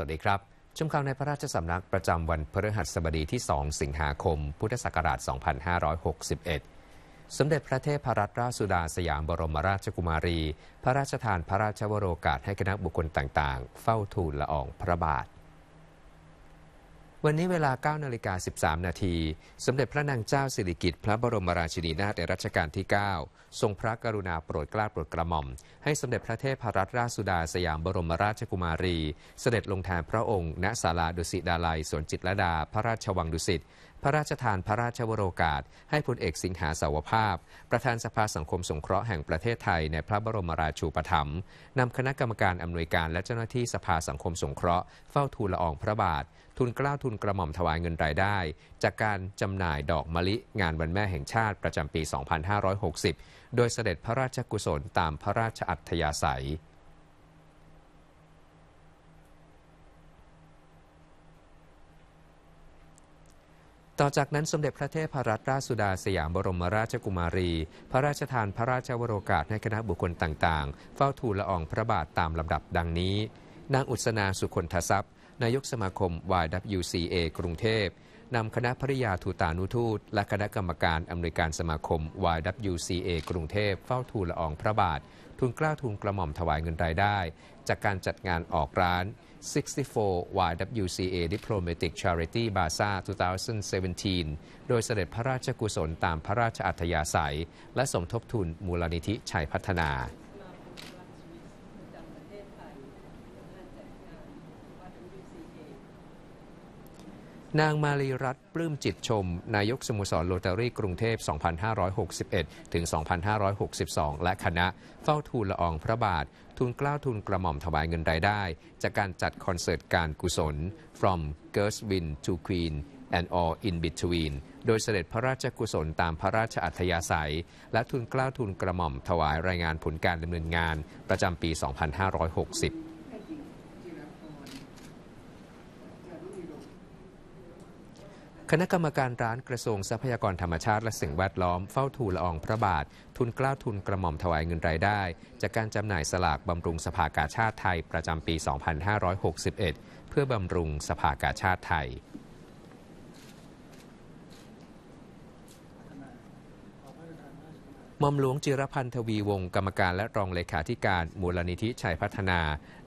สวัสดีครับชมข่าวในพระราชสำนักประจำวันพฤหัสบดีที่ 2 สิงหาคม พุทธศักราช 2561 สมเด็จพระเทพรัตนราชสุดาสยามบรมราชกุมารี พระราชทานพระราชวโรกาสให้คณะบุคคลต่างๆ เฝ้าทูลละอองพระบาทวันนี้เวลา9นาฬิกา13 นาทีสมเด็จพระนางเจ้าสิริกิติ์พระบรมราชินีนาถในรัชกาลที่ 9 ทรงพระกรุณาโปรดเกล้าโปรดกระหม่อม ให้สมเด็จพระเทพรัตนราชสุดาสยามบรมราชกุมารี เสด็จลงแทนพระองค์ณศาลาดุสิตดาลัย สวนจิตรดา พระราชวังดุสิตพระราชทานพระราชวโรกาสให้พลเอกสิงหาสาวภาพ ประธานสภาสังคมสงเคราะห์แห่งประเทศไทยในพระบรมราชูปถัมภ์นำคณะกรรมการอำนวยการและเจ้าหน้าที่สภาสังคมสงเคราะห์เฝ้าทูลละอองพระบาททุนกล้าวทุนกระหม่อมถวายเงินรายได้ จากการจำหน่ายดอกมะลิงานวันแม่แห่งชาติประจำปี 2560 โดยเสด็จพระราชกุศลตามพระราชอัธยาศัยต่อจากนั้นสมเด็จพระเทพรัตนราชสุดาสยามบรมราชกุมารี พระราชทานพระราชวโรกาสให้คณะบุคคลต่างๆ เฝ้าทูลละอองพระบาทตามลำดับดังนี้ นางอุศนาสุคนททรัพย์นายกสมาคม YWCA กรุงเทพนำคณะภริยาทูตานุทูต และคณะกรรมการอำนวยการสมาคม YWCA กรุงเทพ เฝ้าทูลละอองพระบาททุนกล้าทุนกระหม่อมถวายเงินรายได้ จากการจัดงานออกร้าน64 YWCA Diplomatic Charity b a z a 2017 โดยเสด็จพระราชกุศลตามพระราชอัธยาศัย และสมทบทุนมูลนิธิชัยพัฒนานางมาลีรัตปลื้มจิตชม นายกสโมสรโรตารี่กรุงเทพ 2561 ถึง 2562 และคณะเฝ้าทูลละอองพระบาททุนกล้าวทุนกระหม่อมถวายเงินรายได้ จากการจัดคอนเสิร์ตการกุศล from g e r s w i n to Queen and all in between โดยเสด็จพระราชกุศลตามพระราชอัธยาศัย และทุนกล้าวทุนกระหม่อมถวายรายงานผลการดำเนินงาน ประจำปี 2560คณะกรรมการร้านกระทรวงทรัพยากรธรรมชาติและสิ่งแวดล้อมเฝ้าทูลละอองพระบาททุนกล้าทุนกระหม่อมถวายเงินรายได้จากการจำหน่ายสลากบำรุงสภากาชาติไทยประจำปี 2561 เพื่อบำรุงสภากาชาติไทยมอมหลวงจิรพันธ์ทวีวงกรรมการและรองเลขาธิการมูลนิธิชัยพัฒนา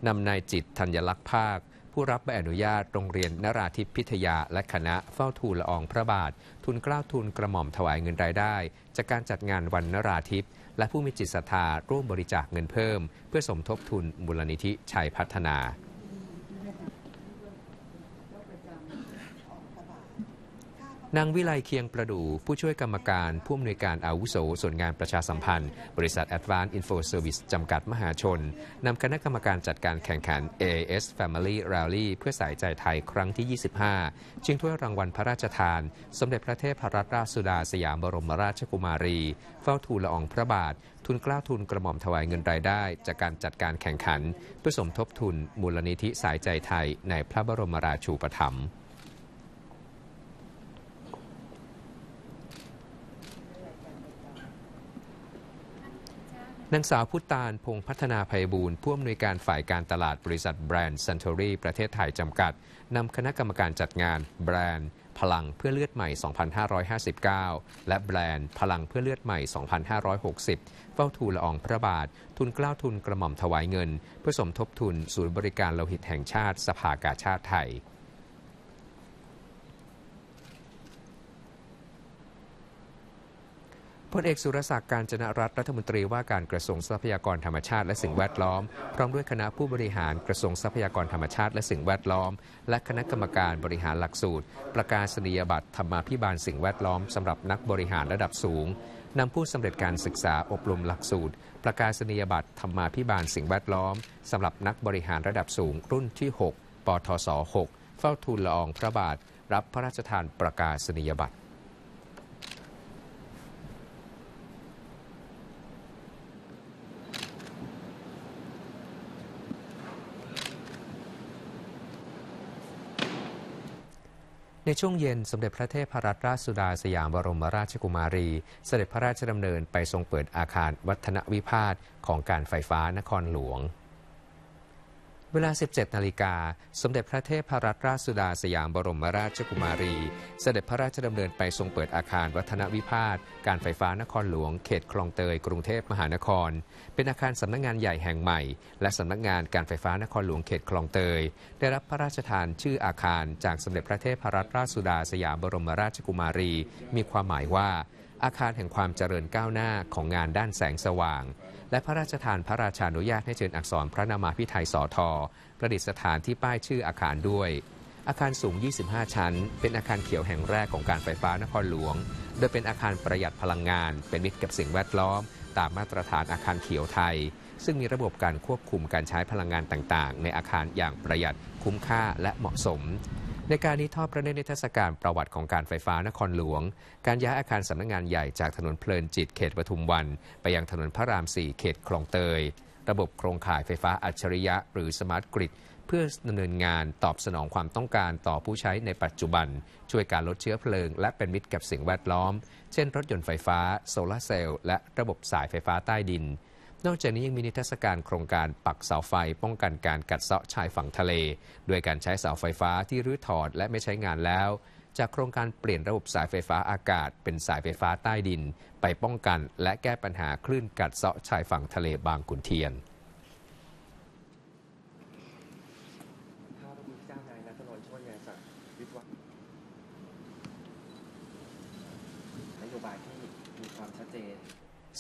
นำนายจิตธัญลักษ์ภาคผู้รับใบอนุญาตโรงเรียนนราธิพิทยาและคณะเฝ้าทูลละอองพระบาท ทุนกล้าวทุนกระหม่อมถวายเงินรายได้ จากการจัดงานวันนราธิปและผู้มีจิตศรัทธาร่วมบริจาคเงินเพิ่ม เพื่อสมทบทุนมูลนิธิชัยพัฒนานางวิไลเคียงประดูผู้ช่วยกรรมการผู้อำนวยการอาวุโสส่วนงานประชาสัมพันธ์ บริษัท Advanced Info Service จำกัดมหาชนนำคณะกรรมการจัดการแข่งขัน a s Family Rally เพื่อสายใจไทยครั้งที่ 25ชิงถ้วยรางวัลพระราชทาน สมเด็จพระเทพรัตนราชสุดาสยามบรมราชกุมารี เฝ้าทูลละอองพระบาท ทุนกล้าทุนกระหม่อมถวายเงินรายได้ จากการจัดการแข่งขัน เพื่อสมทบทุนมูลนิธิสายใจไทยในพระบรมราชูปถัมภ์นางสาวพุตานพงพัฒนาภัยบูรณ์ผู้อำนวยการฝ่ายการตลาดบริษัทแบรนด์ซันทอรีประเทศไทยจำกัด นำคณะกรรมการจัดงานแบรนด์ พลังเพื่อเลือดใหม่ 2559 และแบรนด์พลังเพื่อเลือดใหม่ 2560 เฝ้าทูลละอองพระบาททุนกล้าวทุนกระหม่อมถวายเงินเพื่อสมทบทุน ศูนย์บริการโลหิตแห่งชาติสภากาชาติไทยพลเอกสุรศักดิ์การจนรัฐรัฐมนตรีว่าการกระทรวงทรัพยากรธรรมชาติและสิ่งแวดล้อม พร้อมด้วยคณะผู้บริหารกระทรวงทรัพยากรธรรมชาติและสิ่งแวดล้อม และคณะกรรมการบริหารหลักสูตร ประกาศนียบัตรธรรมาภิบาลสิ่งแวดล้อมสำหรับนักบริหารระดับสูงนำผู้สำเร็จการศึกษาอบรมหลักสูตร ประกาศนียบัตรธรรมาภิบาลสิ่งแวดล้อมสำหรับนักบริหารระดับสูงรุ่นที่ 6ปทศ6เฝ้าทูลละอองพระบาทรับพระราชทาน ประกาศนียบัตรในช่วงเย็น สมเด็จพระเทพรัตนราชสุดาสยามบรมราชกุมารี เสด็จพระราชดำเนินไปทรงเปิดอาคารวัฒนวิพาทของการไฟฟ้านครหลวงเวลา 17นาฬิกา สมเด็จพระเทพรัตนราชสุดาสยามบรมราชกุมารี เสด็จพระราชดำเนินไปทรงเปิดอาคารวัฒนวิพาทการไฟฟ้านครหลวงเขตคลองเตย กรุงเทพมหานคร เป็นอาคารสำนักงงานใหญ่แห่งใหม่ และสำนักงงานการไฟฟ้านครหลวงเขตคลองเตย ได้รับพระราชทานชื่ออาคารจากสมเด็จพระเทพรัตนราชสุดาสยามบรมราชกุมารี มีความหมายว่าอาคารแห่งความเจริญก้าวหน้าของงานด้านแสงสว่าง และพระราชทานพระราชานุญาตให้เชิญอักษรพระนามาพิไทยสอทอประดิษฐานที่ป้ายชื่ออาคารด้วย อาคารสูง 25 ชั้น เป็นอาคารเขียวแห่งแรกของการไฟฟ้านครหลวง โดยเป็นอาคารประหยัดพลังงานเป็นมิตรกับสิ่งแวดล้อม ตามมาตรฐานอาคารเขียวไทย ซึ่งมีระบบการควบคุมการใช้พลังงานต่าง ๆ ในอาคารอย่างประหยัดคุ้มค่าและเหมาะสมในการนี้ทอดพระเนตรนิทศการประวัติของการไฟฟ้านครหลวง การย้ายอาคารสำนักงงานใหญ่จากถนนเพลินจิตเขตปทุมวัน ไปยังถนนพระราม4เขตคลองเตย ระบบโครงข่ายไฟฟ้าอัจฉริยะ หรือสมาร์ทกริดเพื่อดำเนินงานตอบสนองความต้องการต่อผู้ใช้ในปัจจุบัน ช่วยการลดเชื้อเพลิง และเป็นมิตรกับสิ่งแวดล้อม เช่น รถยนต์ไฟฟ้าโซลาเซลล์และระบบสายไฟฟ้าใต้ดินนอกจากนี้ยังมีนิทรรศการโครงการปักเสาไฟป้องกันการกัดเซาะชายฝั่งทะเลโดยการใช้เสาไฟฟ้าที่รื้อถอดและไม่ใช้งานแล้วจากโครงการเปลี่ยนระบบสายไฟฟ้าอากาศเป็นสายไฟฟ้าใต้ดินไปป้องกันและแก้ปัญหาคลื่นกัดเซาะชายฝั่งทะเลบางขุนเทียน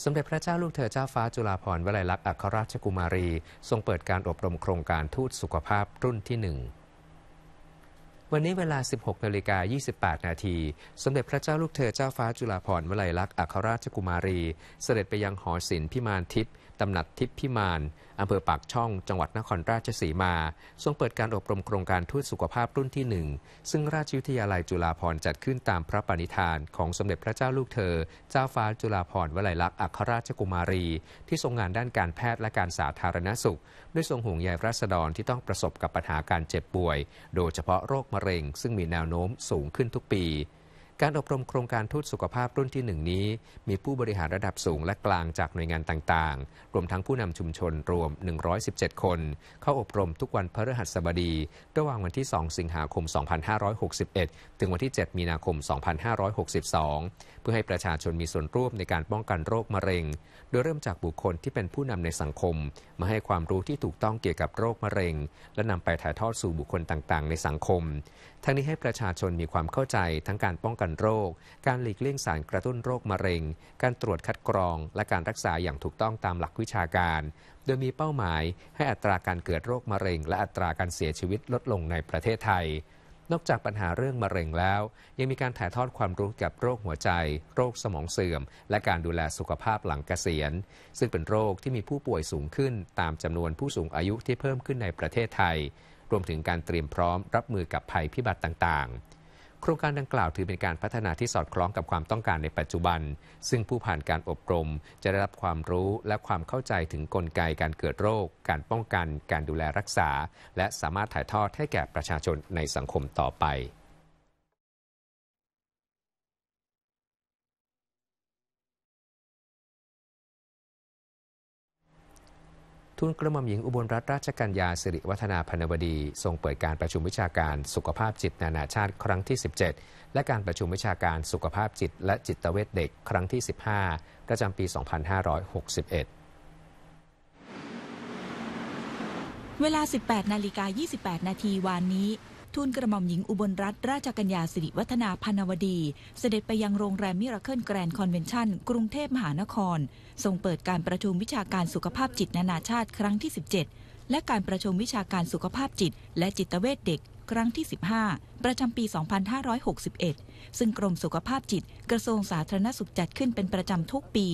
สมเด็จพระเจ้าลูกเธอเจ้าฟ้าจุฬาภรณ์วลัยลักษณ์อัครราชกุมารี ทรงเปิดการอบรมโครงการทูตสุขภาพรุ่นที่หนึ่งวันนี้เวลา 16นาฬิกา28นาทีสมเด็จพระเจ้าลูกเธอเจ้าฟ้าจุฬาภรณ์วลัยลักษณ์อัครราชกุมารี เสด็จไปยังหอศิลป์พิมานทิพย์ตำหนักทิพย์พิมานอำเภอปากช่องจังหวัดนครราชสีมา ทรงเปิดการอบรมโครงการทูตสุขภาพรุ่นที่หนึ่ง ซึ่งราชวิทยาลัยจุฬาภรณ์จัดขึ้นตามพระปณิธานของสมเด็จพระเจ้าลูกเธอ เจ้าฟ้าจุฬาภรณ์วลัยลักษณ์ อัครราชกุมารี ที่ทรงงานด้านการแพทย์และการสาธารณสุข ด้วยทรงห่วงใยราษฎรที่ต้องประสบกับปัญหาการเจ็บป่วย โดยเฉพาะโรคมะเร็ง ซึ่งมีแนวโน้มสูงขึ้นทุกปีการอบรมโครงการทูตสุขภาพรุ่นที่หนึ่งนี้ มีผู้บริหารระดับสูงและกลางจากหน่วยงานต่างๆ รวมทั้งผู้นำชุมชนรวม 117 คน เข้าอบรมทุกวันพฤหัสบดี ระหว่างวันที่ 2 สิงหาคม 2561 ถึงวันที่ 7 มีนาคม 2562เพื่อให้ประชาชนมีส่วนร่วมในการป้องกันโรคมะเร็ง โดยเริ่มจากบุคคลที่เป็นผู้นำในสังคม มาให้ความรู้ที่ถูกต้องเกี่ยวกับโรคมะเร็ง และนำไปถ่ายทอดสู่บุคคลต่าง ๆ ในสังคม ทั้งนี้ให้ประชาชนมีความเข้าใจทั้งการป้องกันโรค การหลีกเลี่ยงสารกระตุ้นโรคมะเร็ง การตรวจคัดกรอง และการรักษาอย่างถูกต้องตามหลักวิชาการ โดยมีเป้าหมาย ให้อัตราการเกิดโรคมะเร็งและอัตราการเสียชีวิตลดลงในประเทศไทยนอกจากปัญหาเรื่องมะเร็งแล้ว ยังมีการถ่ายทอดความรู้เกี่ยวกับโรคหัวใจ โรคสมองเสื่อม และการดูแลสุขภาพหลังเกษียณ ซึ่งเป็นโรคที่มีผู้ป่วยสูงขึ้นตามจำนวนผู้สูงอายุที่เพิ่มขึ้นในประเทศไทย รวมถึงการเตรียมพร้อมรับมือกับภัยพิบัติต่างๆโครงการดังกล่าวถือเป็นการพัฒนาที่สอดคล้องกับความต้องการในปัจจุบัน ซึ่งผู้ผ่านการอบรมจะได้รับความรู้และความเข้าใจถึงกลไกการเกิดโรค การป้องกัน การดูแลรักษา และสามารถถ่ายทอดให้แก่ประชาชนในสังคมต่อไปทุนกระหม่อมหญิงอุบลรัตนราชกัญญาสิริวัฒนาพนวดี ทรงเปิดการประชุมวิชาการสุขภาพจิตนานาชาติครั้งที่ 17 และการประชุมวิชาการสุขภาพจิตและจิตเวชเด็กครั้งที่ 15ประจำปี 2561 เวลา 18 นาฬิกา 28 นาทีวานนี้ทูลกระหม่อมหญิงอุบลรัตนราชกัญญาสิริวัฒนาพานวดี เสด็จไปยังโรงแรมมิราเคิลแกรนด์คอนเวนชั่นกรุงเทพมหานครทรงเปิดการประชุมวิชาการสุขภาพจิตนานาชาติครั้งที่ 17 และการประชุมวิชาการสุขภาพจิตและจิตเวชเด็กครั้งที่ 15 ประจำปี 2561 ซึ่งกรมสุขภาพจิตกระทรวงสาธารณสุขจัดขึ้นเป็นประจำทุกปี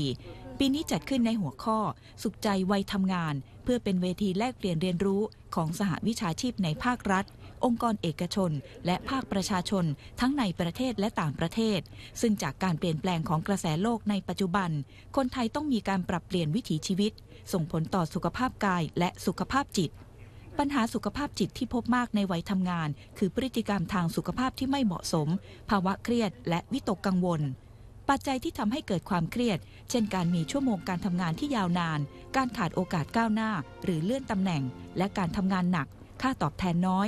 ปีนี้จัดขึ้นในหัวข้อ สุขใจวัยทำงาน เพื่อเป็นเวทีแลกเปลี่ยนเรียนรู้ ของสหวิชาชีพในภาครัฐองค์กรเอกชน และภาคประชาชน ทั้งในประเทศและต่างประเทศ ซึ่งจากการเปลี่ยนแปลงของกระแสโลกในปัจจุบัน คนไทยต้องมีการปรับเปลี่ยนวิถีชีวิต ส่งผลต่อสุขภาพกายและสุขภาพจิต ปัญหาสุขภาพจิตที่พบมากในวัยทำงาน คือพฤติกรรมทางสุขภาพที่ไม่เหมาะสม ภาวะเครียด และวิตกกังวล ปัจจัยที่ทำให้เกิดความเครียด เช่น การมีชั่วโมงการทำงานที่ยาวนาน การขาดโอกาสก้าวหน้า หรือเลื่อนตำแหน่ง และการทำงานหนัก ค่าตอบแทนน้อย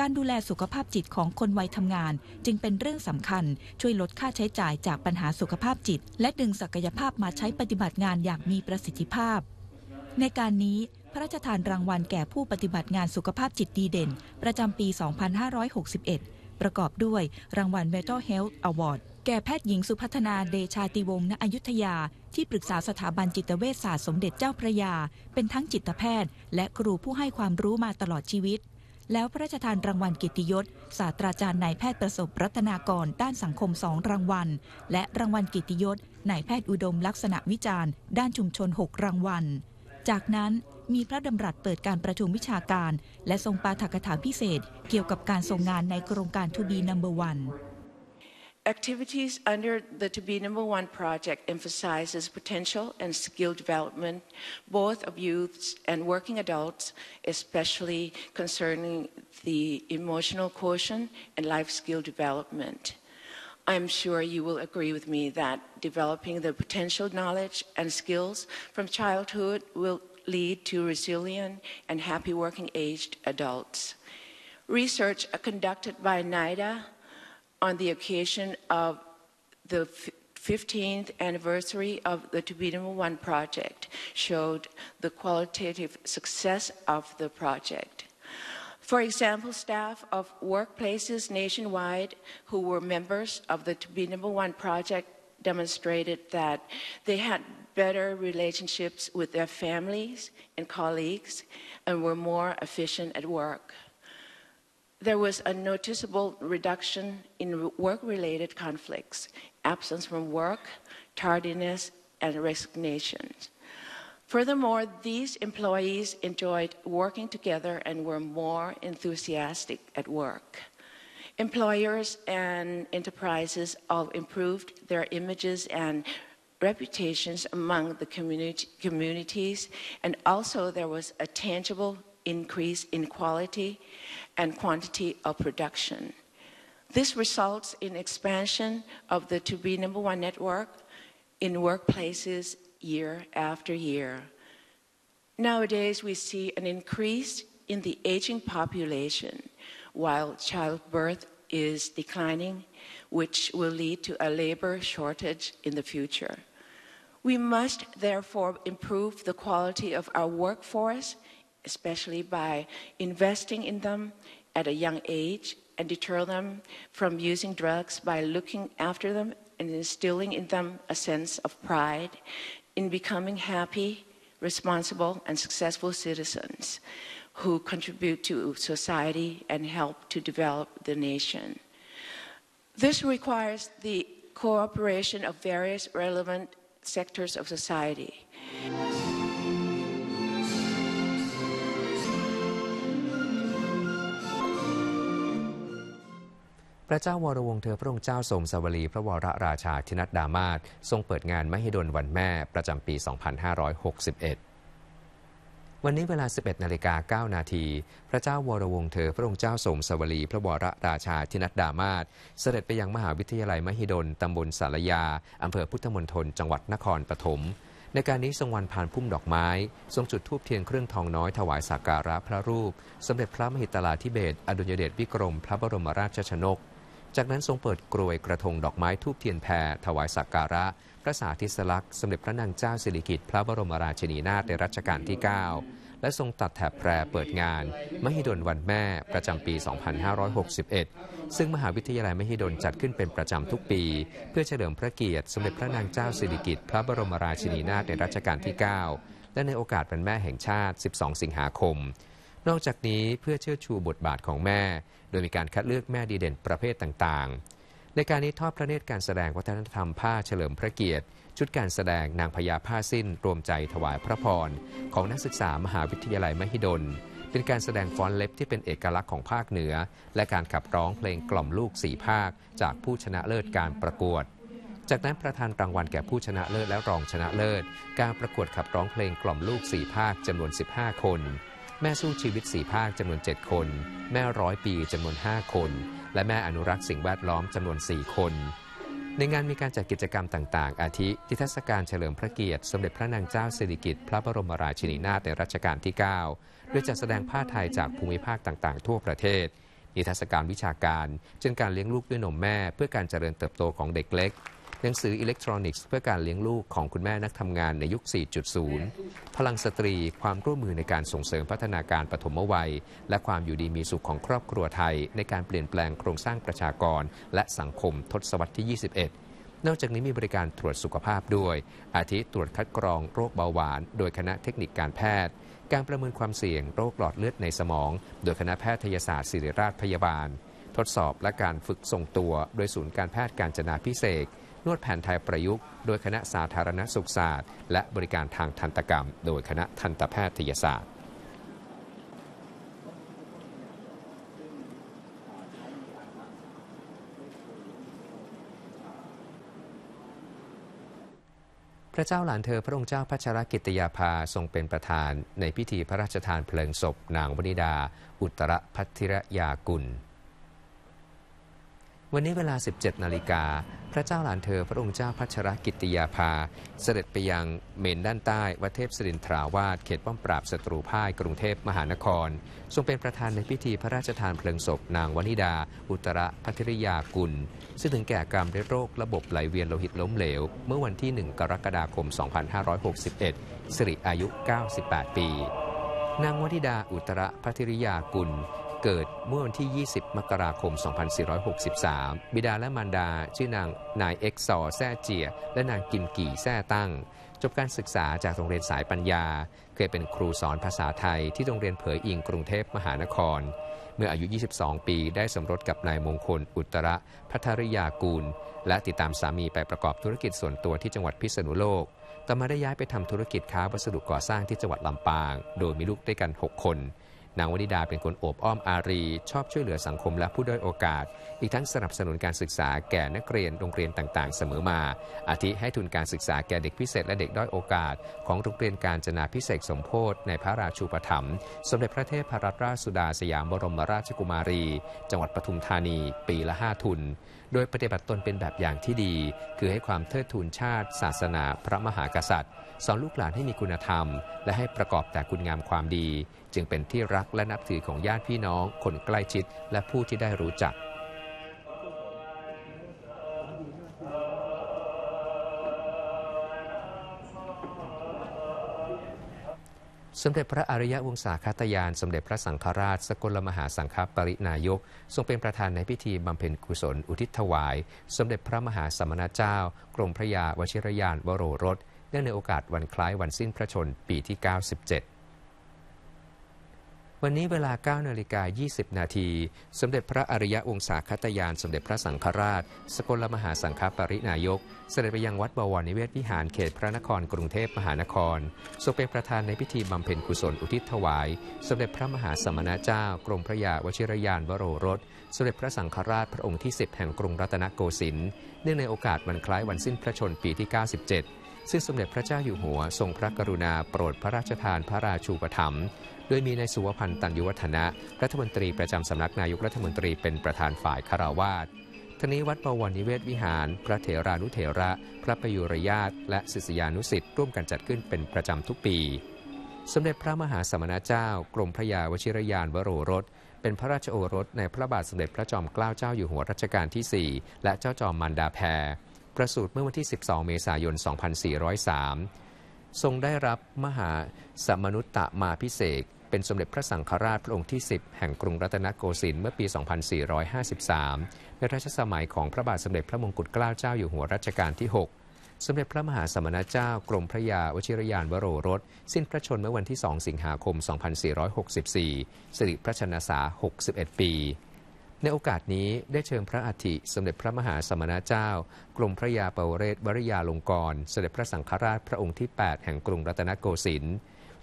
การดูแลสุขภาพจิตของคนวัยทำงานจึงเป็นเรื่องสำคัญ ช่วยลดค่าใช้จ่ายจากปัญหาสุขภาพจิต และดึงศักยภาพมาใช้ปฏิบัติงานอย่างมีประสิทธิภาพ ในการนี้พระราชทานรางวัลแก่ผู้ปฏิบัติงานสุขภาพจิตดีเด่น ประจำปี 2561 ประกอบด้วยรางวัล Mental Health Award แก่แพทย์หญิงสุพัฒนาเดชาติวงศ์ณอยุธยา ที่ปรึกษาสถาบันจิตเวชศาสตร์สมเด็จเจ้าพระยา เป็นทั้งจิตแพทย์ และครูผู้ให้ความรู้มาตลอดชีวิตแล้วพระราชทานรางวัลเกียรติยศ ศาสตราจารย์นายแพทย์ประสบรัตนากรด้านสังคมสองรางวัล และรางวัลเกียรติยศ นายแพทย์อุดมลักษณะวิจารณ์ด้านชุมชน 6 รางวัล จากนั้นมีพระดำรัสเปิดการประชุมวิชาการและทรงปาฐกถาพิเศษ เกี่ยวกับการทรงงานในโครงการทูบีนัมเบอร์วัน Activities under the To Be Number One project emphasizes potential and skill development both of youths and working adults, especially concerning the emotional quotient and life skill development. I'm sure you will agree with me that developing the potential knowledge and skills from childhood will lead to resilient and happy working aged adults. Research conducted by NIDA on the occasion of the 15th anniversary of the Tubinum One project showed the qualitative success of the project. For example, staff of workplaces nationwide who were members of the To Be Number One project demonstrated that they had better relationships with their families and colleagues and were more efficient at work there was a noticeable reduction in work-related conflicts, absence from work, tardiness, and resignations. Furthermore, these employees enjoyed working together and were more enthusiastic at work. Employers and enterprises all improved their images and reputations among the community, communities, and also there was a tangible increase in quality and quantity of production. This results in expansion of the to be number one network in workplaces year after year. Nowadays, we see an increase in the aging population while childbirth is declining, which will lead to a labor shortage in the future. We must therefore improve the quality of our workforce especially by investing in them at a young age and deter them from using drugs by looking after them and instilling in them a sense of pride in becoming happy, responsible, and successful citizens who contribute to society and help to develop the nation. This requires the cooperation of various relevant sectors of society. พระเจ้าวรวงเธอพระองค์เจ้าสมสวลีพระวรราชาธินัดดามาศทรงเปิดงานมหิดลวันแม่ประจำปี2561 วันนี้เวลา 11 นาฬิกา 9 นาทีพระเจ้าวรวงเธอพระองค์เจ้าสมสวลี พระวรราชาธินัดดามาศเสด็จไปยังมหาวิทยาลัยมหิดลตำบลสารยา อำเภอพุทธมณฑลจังหวัด นครปฐมในการนี้ทรงวันผ่านพุ่มดอกไม้ ทรงจุดธูปเทียนเครื่องทองน้อย ถวาย สักการะพระรูป สมเด็จพระมหิตลาธิเบศอดุญเดชวิกรม พระบรมราชชนกจากนั้นทรงเปิดกรวยกระทงดอกไม้ทูบเทียนแพรถวายสักการะ พระสาธิสลักษณ์สมเด็จพระนางเจ้าสิริกิติ์พระบรมราชินีนาถในรัชกาลที่ 9 และทรงตัดแถบแพรเปิดงานมหิดลวันแม่ประจำปี 2561 ซึ่งมหาวิทยาลัยมหิดลจัดขึ้นเป็นประจำทุกปี เพื่อเฉลิมพระเกียรติ สมเด็จพระนางเจ้าสิริกิติ์พระบรมราชินีนาถในรัชกาลที่9และในโอกาสวันแม่แห่งชาติ 12 สิงหาคมนอกจากนี้เพื่อเชิดชูบทบาทของแม่ โดยมีการคัดเลือกแม่ดีเด่นประเภทต่างๆ ในการนี้ทอดพระเนตรการแสดงวัฒนธรรมผ้าเฉลิมพระเกียรติ ชุดการแสดงนางพญาผ้าสิ้นรวมใจถวายพระพร ของนักศึกษามหาวิทยาลัยมหิดล เป็นการแสดงฟ้อนเล็บที่เป็นเอกลักษณ์ของภาคเหนือ และการขับร้องเพลงกล่อมลูกสี่ภาคจากผู้ชนะเลิศการประกวดจากนั้นประธานรางวัลแก่ผู้ชนะเลิศและรองชนะเลิศ การประกวดขับร้องเพลงกล่อมลูกสีภาคจำนวน 15 คนแม่สู้ชีวิต 4 ภาคจำนวน 7 คน แม่ร้อยปีจำนวน 5 คน และแม่อนุรักษ์สิ่งแวดล้อมจำนวน 4 คน ในงานมีการจัดกิจกรรมต่างๆ อาทิทิทรศการเฉลิมพระเกียรติ สมเด็จพระนางเจ้าสิริกิติ์พระบรมราชินีนาถในรัชกาลที่ 9 ด้วยจัดแสดงผ้าไทยจากภูมิภาคต่างๆ ทั่วประเทศนิทรรศการวิชาการเช่นการเลี้ยงลูกด้วยนมแม่เพื่อการเจริญเติบโตของเด็กเล็กหนังสืออิเล็กทรอนิกส์เพื่อการเลี้ยงลูกของคุณแม่นักทำงานในยุค 4.0 พลังสตรีความร่วมมือในการส่งเสริมพัฒนาการปฐมวัย และความอยู่ดีมีสุขของครอบครัวไทย ในการเปลี่ยนแปลงโครงสร้างประชากรและสังคมทศวรรษที่ 21 นอกจากนี้มีบริการตรวจสุขภาพด้วยอาทิตรวจคัดกรองโรคเบาหวานโดยคณะเทคนิคการแพทย์ การประเมินความเสี่ยง โรคหลอดเลือดในสมอง โดยคณะแพทยศาสตร์ศิริราชพยาบาล ทดสอบและการฝึกส่งตัว โดยศูนย์การแพทย์การจนาพิเศษนวดแผนไทยประยุกต์โดยคณะสาธารณสุขศาสตร์ และบริการทางทันตกรรมโดยคณะทันตแพทยศาสตร์ พระเจ้าหลานเธอพระองค์เจ้าพัชรกิตยาภาทรงเป็นประธาน ในพิธีพระราชทานเพลิงศพนางวนิดา อุตรพัทธิรยากุลวันนี้เวลา 17 นาฬิกา พระเจ้าหลานเธอพระองค์เจ้าพัชรกิติยาภา เสด็จไปยังเมนด้านใต้วัดเทพศรินทราวาสเขตป้อมปราบศัตรูพ่ายกรุงเทพมหานครทรงเป็นประธานในพิธีพระราชทานเพลิงศพนางวนิดา อุตระพัทริยากุล ซึ่งถึงแก่กรรมด้วยโรคระบบไหลเวียนโลหิตล้มเหลว เมื่อวันที่ 1 กรกฎาคม 2561 สิริอายุ 98 ปี นางวนิดาอุตระพัทริยากุลเกิดเมื่อวันที่ 20 มกราคม 2463 บิดาและมารดาชื่อนาง นายเอ็กซอ แซ่เจีย และนางกิมกี่แซ่ตั้ง จบการศึกษาจากโรงเรียนสายปัญญา เคยเป็นครูสอนภาษาไทยที่โรงเรียนเผยอิงกรุงเทพมหานคร เมื่ออายุ 22 ปีได้สมรสกับนายมงคลอุตระพัทริยากูล และติดตามสามีไปประกอบธุรกิจส่วนตัวที่จังหวัดพิษณุโลก ต่อมาได้ย้ายไปทำธุรกิจค้าวัสดุก่อสร้างที่จังหวัดลำปาง โดยมีลูกด้วยกัน 6 คนนางวนิดาเป็นคนโอบอ้อมอารี ชอบช่วยเหลือสังคมและผู้ด้อยโอกาส อีกทั้งสนับสนุนการศึกษาแก่นักเรียนโรงเรียนต่าง ๆ เสมอมา อาทิให้ทุนการศึกษาแก่เด็กพิเศษ และเด็กด้อยโอกาสของโรงเรียนการจนาพิเศษสมโพธิในพระราชูปถัมภ์สมเด็จพระเทพรัตนราชสุดาสยามบรมราชกุมารี จังหวัดปทุมธานี ปีละ5ทุนโดยปฏิบัติตนเป็นแบบอย่างที่ดี คือให้ความเทิดทูนชาติ ศาสนาพระมหากษัตริย์ สอนลูกหลานให้มีคุณธรรม และให้ประกอบแต่คุณงามความดี จึงเป็นที่รักและนับถือของญาติพี่น้องคนใกล้ชิดและผู้ที่ได้รู้จักสมเด็จพระอริยวงศาคตยาน สมเด็จพระสังฆราช สกลมหาสังฆปรินายก ทรงเป็นประธานในพิธีบำเพ็ญกุศล อุทิศถวาย สมเด็จพระมหาสมณเจ้า กรมพระยาวชิรยานวโรรส เนื่องในโอกาสวันคล้ายวันสิ้นพระชน ปีที่ 97วันนี้เวลา9นาฬิกา20 นาทีสมเด็จพระอริยะวงศาคตยาน สมเด็จพระสังฆราช สกลมหาสังฆปรินายก เสด็จไปยังวัดบวรนิเวศวิหารเขตพระนครกรุงเทพมหานครทรงเป็นประธานในพิธีบำเพ็ญกุศลอุทิศถวาย สมเด็จพระมหาสมณเจ้า กรมพระยาวชิรยานวโรรสสมเด็จพระสังฆราชพระองค์ที่ 10 แห่งกรุงรัตนโกสินทร์เนื่องในโอกาสวันคล้ายวันสิ้นพระชนปีที่97ซึ่งสมเด็จพระเจ้าอยู่หัวทรงพระกรุณาโปรดพระราชทานพระราชูปถัมภ์โดยมีนายสุวพันธ์ตันยุวัฒนะรัฐมนตรีประจำสำนักนายกรัฐมนตรีเป็นประธานฝ่ายคาราวาสทนี้วัดปวรนิเวศวิหาร พระเถรานุเถระ พระประยุรญาตและศิษยานุสิ์ร่วมกันจัดขึ้นเป็นประจำทุกปี สมเด็จพระมหาสมณเจ้า กรมพระยาวชิรยานวโรรสเป็นพระราชโอรสในพระบาทสมเด็จพระจอมเกล้าเจ้าอยู่หัวรัชกาลที่ 4 และเจ้าจอมมันดาแพร ประสูติเมื่อวันที่ 12 เมษายน 2403ทรงได้รับมหาสมนุตตมาพิเศษ เป็นสมเด็จพระสังฆราชพระองค์ที่ 10 แห่งกรุงรัตนโกสินทร์เมื่อปี 2453 ในรัชสมัยของพระบาทสมเด็จพระมงกุฎเกล้าเจ้าอยู่หัวรัชกาลที่ 6 สมเด็จพระมหาสมณเจ้า กรมพระยาวชิรยานวโรรสสิ้นพระชนเมื่อวันที่ 2 สิงหาคม 2464 สิริพระชนสา61 ปีในโอกาสนี้ได้เชิญพระอาทิสมเด็จพระมหาสมณเจ้ากรมพระยาเปรเรศวริยาลงกรสมเด็จพระสังฆราชพระองค์ที่ 8 แห่งกรุงรัตนโกสินทร์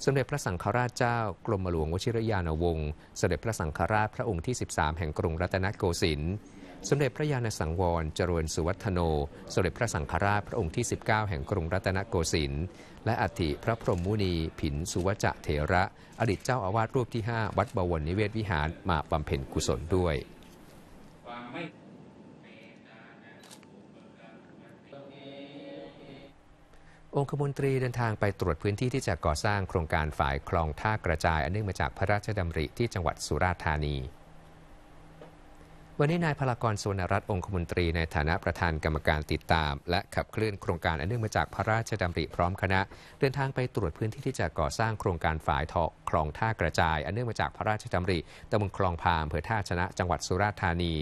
สมเด็จพระสังฆราชเจ้ากรมหลวงวชิรยานวงศ์เสด็จพระสังฆราชพระองค์ที่ 13 แห่งกรุงรัตนโกสินทร์สมเด็จพระญาณสังวรเจริญสุวัฒโนสมเด็จพระสังฆราชพระองค์ที่ 19 แห่งกรุงรัตนโกสินทร์และอัฐิพระพรหมมุนี ผินสุวัจเถระ อดีตเจ้าอาวาสรูปที่ 5 วัดบวรนิเวศวิหารมาบำเพ็ญกุศลด้วยองคมนตรีเดินทางไปตรวจพื้นที่ที่จะก่อสร้างโครงการฝ่ายคลองท่ากระจายอันเนื่องมาจากพระราชดำริที่จังหวัดสุราษฎร์ธานี วันนี้นายพลากรสุนรัตน์องคมนตรีในฐานะประธานกรรมการติดตาม และขับเคลื่อนโครงการอันเนื่องมาจากพระราชดำริ พร้อมคณะ เดินทางไปตรวจพื้นที่ที่จะก่อสร้างโครงการฝ่ายทอคลองท่ากระจายอันเนื่องมาจากพระราชดำริตำบลคลองพามเผเภอท่าชนะจังหวัดสุราษฎร์ธานี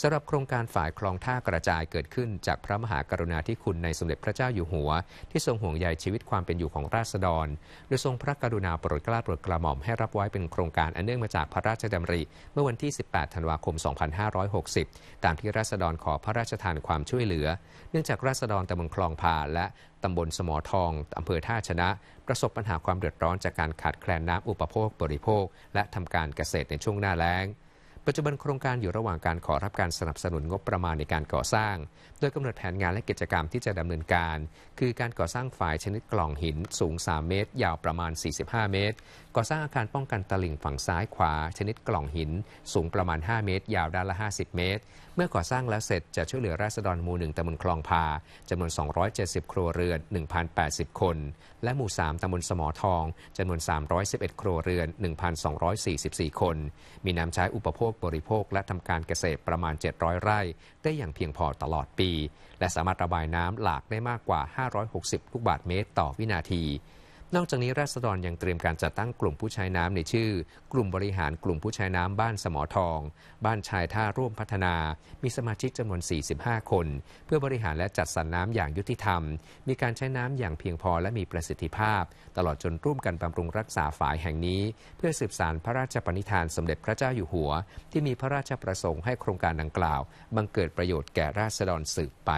สำหรับโครงการฝ่ายคลองท่ากระจายเกิดขึ้น จากพระมหากรุณาธิคุณในสมเด็จพระเจ้าอยู่หัว ที่ทรงห่วงใยชีวิตความเป็นอยู่ของราษฎรโดยทรงพระกรุณาโปรดเกล้าโปรดกระหม่อม ให้รับไว้เป็นโครงการอันเนื่องมาจากพระราชดำริ เมื่อวันที่ 18 ธันวาคม 2560 ตามที่ราษฎรขอพระราชทานความช่วยเหลือ เนื่องจากราษฎรตำบลคลองพาและตำบลสมอทองอำเภอท่าชนะ ประสบปัญหาความเดือดร้อน จากการขาดแคลนน้ำอุปโภคบริโภค และทำการเกษตรในช่วงหน้าแล้งปัจจุบันโครงการอยู่ระหว่างการขอรับการสนับสนุนงบประมาณในการก่อสร้าง โดยกำหนดแผนงานและกิจกรรมที่จะดำเนินการ คือการก่อสร้างฝ่ายชนิดกล่องหินสูง 3 เมตร ยาวประมาณ 45 เมตร ก่อสร้างอาคารป้องกันตลิ่งฝั่งซ้ายขวาชนิดกล่องหิน สูงประมาณ 5 เมตร ยาวด้านละ 50 เมตร เมื่อก่อสร้างแล้วเสร็จจะช่วยเหลือราษฎรหมู่หนึ่งตำบลคลองพาจำนวน 270 ครัวเรือน 1,080 คน และหมู่ 3ตำบลสมอทองจำนวน 311 ครัวเรือน 1,244 คน มีน้ำใช้อุปโภคคบริโภคและทำการเกษตรประมาณ 700 ไร่ได้อย่างเพียงพอตลอดปี และสามารถระบายน้ำหลากได้มากกว่า 560ลูกบาทเมตรต่อวินาทีนอกจากนี้ราษฎรยังเตรียมการจัดตั้งกลุ่มผู้ใช้น้ำในชื่อ กลุ่มบริหารกลุ่มผู้ใช้น้ำบ้านสมอทอง บ้านชายท่าร่วมพัฒนา มีสมาชิกจำนวน 45 คน เพื่อบริหารและจัดสรรน้ำอย่างยุติธรรม มีการใช้น้ำอย่างเพียงพอและมีประสิทธิภาพ ตลอดจนร่วมกันบำรุงรักษาฝายแห่งนี้ เพื่อสืบสานพระราชปณิธานสมเด็จพระเจ้าอยู่หัว ที่มีพระราชประสงค์ให้โครงการดังกล่าว บังเกิดประโยชน์แก่ราษฎรสืบไป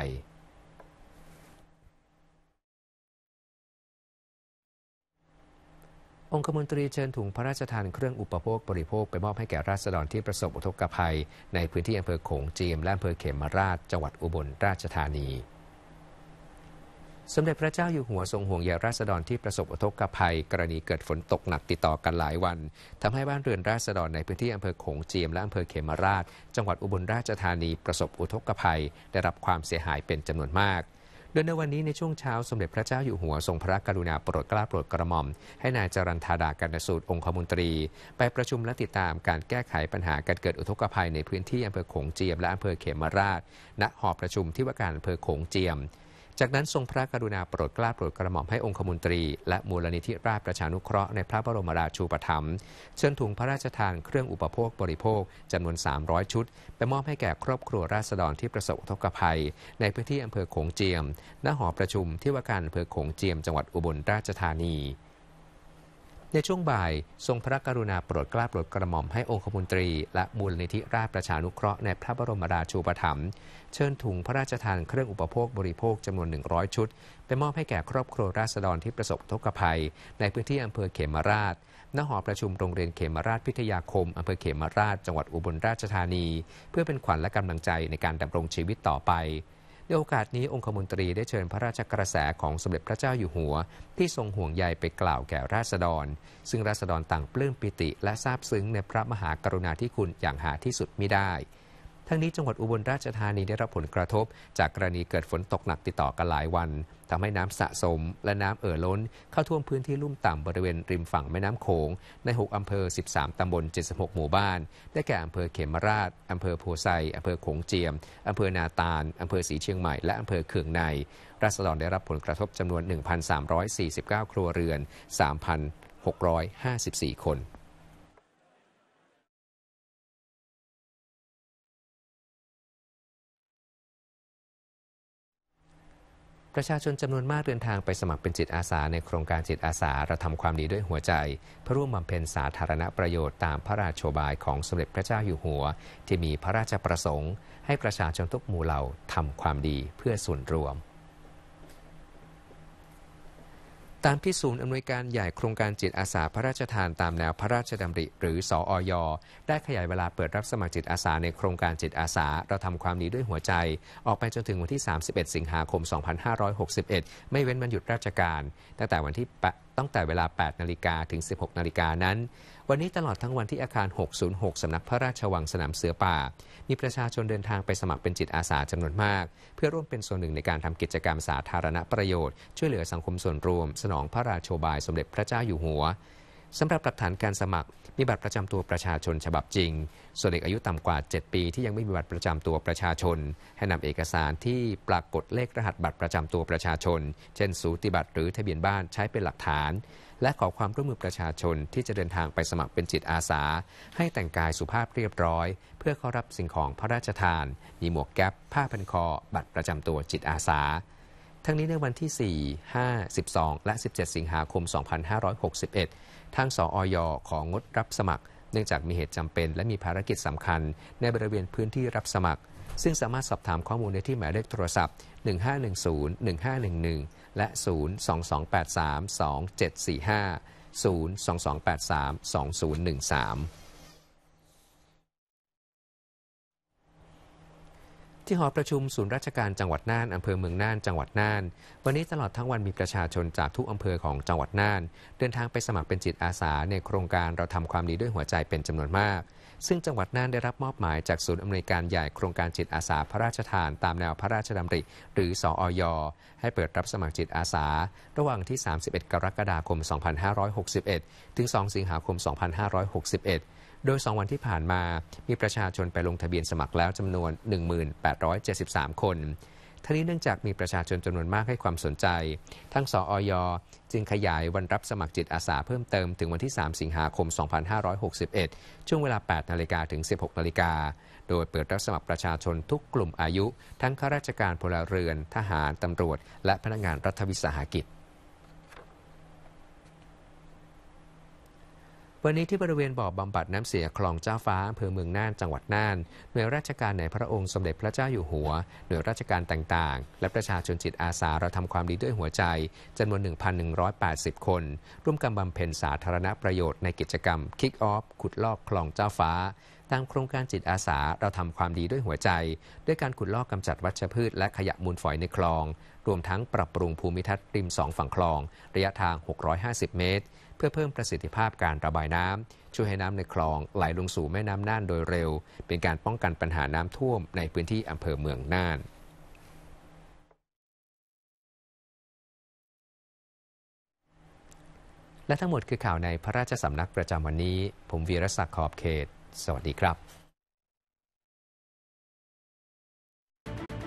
องคมนตรีเชิญถุงพระราชทานเครื่องอุปโภคบริโภคไปมอบให้แก่ราษฎรที่ประสบอุทกภัย ในพื้นที่อำเภอโขงเจียมและอำเภอเขมราชจังหวัดอุบลราชธานี สมเด็จพระเจ้าอยู่หัวทรงห่วงใยราษฎรที่ประสบอุทกภัย กรณีเกิดฝนตกหนักติดต่อกันหลายวัน ทำให้บ้านเรือนราษฎรในพื้นที่อำเภอโขงเจียมและอำเภอเขมราชจังหวัดอุบลราชธานีประสบอุทกภัยได้รับความเสียหายเป็นจำนวนมากโดยในวันนี้ในช่วงเช้าสมเด็จพระเจ้าอยู่หัวทรงพระกรุณาโปรดเกล้าโปรดกระหม่อม ให้นายจรันธาดากันสูตรองคมนตรี ไปประชุมและติดตามการแก้ไขปัญหาการเกิดอุทกภัยในพื้นที่อำเภอโขงเจียมและอำเภอเขมราช ณหอประชุมที่ว่าการอำเภอโขงเจียมจากนั้น ทรงพระกรุณาโปรดเกล้าโปรดกระหม่อม ให้องคมนตรีและมูลนิธิราชประชานุเคราะห์ในพระบรมราชูปถัมภ์เชิญถุงพระราชทานเครื่องอุปโภคบริโภค จำนวน 300 ชุด ไปมอบให้แก่ครอบครัวราษฎรที่ประสบทุกภัย ในพื้นที่อำเภอโขงเจียมณหอประชุมที่ว่าการอำเภอโขงเจียม จังหวัดอุบลราชธานี ในช่วงบ่าย ทรงพระกรุณาโปรดเกล้าโปรดกระหม่อมให้องคมนตรีและมูลนิธิราชประชานุเคราะห์ ในพระบรมราชูปถัมภ์เชิญถุงพระราชทานเครื่องอุปโภคบริโภค จำนวน 100 ชุด ไปมอบให้แก่ครอบครัวราษฎรที่ประสบทุกภัย ในพื้นที่อำเภอเขมราชณหอประชุมโรงเรียนเขมราชพิทยาคมอำเภอเขมราชจังหวัดอุบลราชธานี เพื่อเป็นขวัญและกำลังใจในการดำรงชีวิตต่อไป ในโอกาสนี้องคมนตรีได้เชิญพระราชกระแสของสมเด็จพระเจ้าอยู่หัว ที่ทรงห่วงใยไปกล่าวแก่ราษฎร ซึ่งราษฎรต่างปลื้มปิติและซาบซึ้งในพระมหากรุณาธิคุณอย่างหาที่สุดมิได้ทั้งนี้จังหวัดอุบลราชธานีได้รับผลกระทบ จากกรณีเกิดฝนตกหนักติดต่อกันหลายวันทำให้น้ำสะสมและน้ำเอ่อล้นเข้าท่วมพื้นที่ลุ่มต่ำบริเวณริมฝั่งแม่น้ำโขง ใน 6 อำเภอ 13ตำบล 76 หมู่บ้าน ได้แก่อำเภอเขมราช อำเภอโพไซอำเภอโขงเจียม อำเภอนาตาลอำเภอศรีเชียงใหม่ และอำเภอเขื่องในราษฎรได้รับผลกระทบจำนวน 1,349 ครัวเรือน 3,654 คนประชาชนจำนวนมากเดินทางไปสมัครเป็นจิตอาสาในโครงการจิตอาสาเราทำความดีด้วยหัวใจเพื่อร่วมบำเพ็ญสาธารณประโยชน์ตามพระราชบายของสมเด็จพระเจ้าอยู่หัว ที่มีพระราชประสงค์ให้ประชาชนทุกหมู่เหล่าทำความดีเพื่อส่วนรวมตามที่ศูนย์อำนวยการใหญ่โครงการจิตอาสาพระราชทานตามแนวพระราชดำริ หรือสออย ได้ขยายเวลาเปิดรับสมัครจิตอาสาในโครงการจิตอาสาเราทำความดีด้วยหัวใจ ออกไปจนถึงวันที่ 31 สิงหาคม 2561 ไม่เว้นวันหยุดราชการ ตั้งแต่วันที่ตั้งแต่เวลา 8 นาฬิกาถึง 16 นาฬิกานั้นวันนี้ตลอดทั้งวันที่อาคาร 606 สำนักพระราชวังสนามเสือป่า มีประชาชนเดินทางไปสมัครเป็นจิตอาสาจำนวนมาก เพื่อร่วมเป็นส่วนหนึ่งในการทำกิจกรรมสาธารณประโยชน์ ช่วยเหลือสังคมส่วนรวม สนองพระราโชบายสมเด็จพระเจ้าอยู่หัว สำหรับหลักฐานการสมัคร มีบัตรประจำตัวประชาชนฉบับจริง ส่วนเด็กอายุต่ำกว่า 7 ปีที่ยังไม่มีบัตรประจำตัวประชาชน ให้นำเอกสารที่ปรากฏเลขรหัสบัตรประจำตัวประชาชน เช่นสูติบัตรหรือทะเบียนบ้านใช้เป็นหลักฐานและขอความร่วมมือประชาชนที่จะเดินทางไปสมัครเป็นจิตอาสา ให้แต่งกายสุภาพเรียบร้อย เพื่อเข้ารับสิ่งของพระราชทาน มีหมวกแก๊ปผ้าพันคอบัตรประจำตัวจิตอาสา ทั้งนี้ในวันที่ 4 5 12 และ 17 สิงหาคม 2561 ทางสออยของงดรับสมัคร เนื่องจากมีเหตุจำเป็นและมีภารกิจสำคัญในบริเวณพื้นที่รับสมัคร ซึ่งสามารถสอบถามข้อมูลได้ที่หมายเลขโทรศัพท์ 1510 1511และ 022832745 022832013 ที่หอประชุมศูนย์ราชการจังหวัดน่าน อำเภอเมืองน่าน จังหวัดน่าน วันนี้ตลอดทั้งวันมีประชาชนจากทุกอำเภอของจังหวัดน่าน เดินทางไปสมัครเป็นจิตอาสาในโครงการเราทำความดีด้วยหัวใจเป็นจำนวนมากซึ่งจังหวัดน่านได้รับมอบหมายจากศูนย์อำนวยการใหญ่โครงการจิตอาสา พระราชทานตามแนวพระราชดำริ หรือสออยให้เปิดรับสมัครจิตอาสา ระหว่างที่ 31 กรกฎาคม 2561 ถึง 2 สิงหาคม 2561 โดย 2 วันที่ผ่านมา มีประชาชนไปลงทะเบียนสมัครแล้วจำนวน 1873 คนทั้งนี้เนื่องจากมีประชาชนจำนวนมากให้ความสนใจ ทั้งสออย จึงขยายวันรับสมัครจิตอาสาเพิ่มเติมถึงวันที่ 3 สิงหาคม 2561 ช่วงเวลา 8 นาฬิกาถึง 16 นาฬิกา โดยเปิดรับสมัครประชาชนทุกกลุ่มอายุ ทั้งข้าราชการพลเรือน ทหาร ตำรวจ และพนักงานรัฐวิสาหกิจวันนี้ที่บริเวณบ่อบำบัดน้ำเสียคลองเจ้าฟ้าอำเภอเมืองน่านจังหวัดน่านหน่วยราชการในพระองค์สมเด็จพระเจ้าอยู่หัว หน่วยราชการต่างๆ และประชาชนจิตอาสาเราทำความดีด้วยหัวใจจำนวน 1,180 คน ร่วมกันบำเพ็ญสาธารณประโยชน์ในกิจกรรมคิกออฟขุดลอกคลองเจ้าฟ้าตามโครงการจิตอาสาเราทำความดีด้วยหัวใจด้วยการขุดลอกกำจัดวัชพืช และขยะมูลฝอยในคลอง รวมทั้งปรับปรุงภูมิทัศน์ริมสองฝั่งคลอง ระยะทาง 650 เมตรพื่อเพิ่มประสิทธิภาพการระบายน้ำ ช่วยให้น้ำในคลองไหลลงสู่แม่น้ำน่านโดยเร็ว เป็นการป้องกันปัญหาน้ำท่วมในพื้นที่อำเภอเมืองน่าน และทั้งหมดคือข่าวในพระราชสำนักประจำวันนี้ ผมวีรศักดิ์ขอบเขต สวัสดีครับ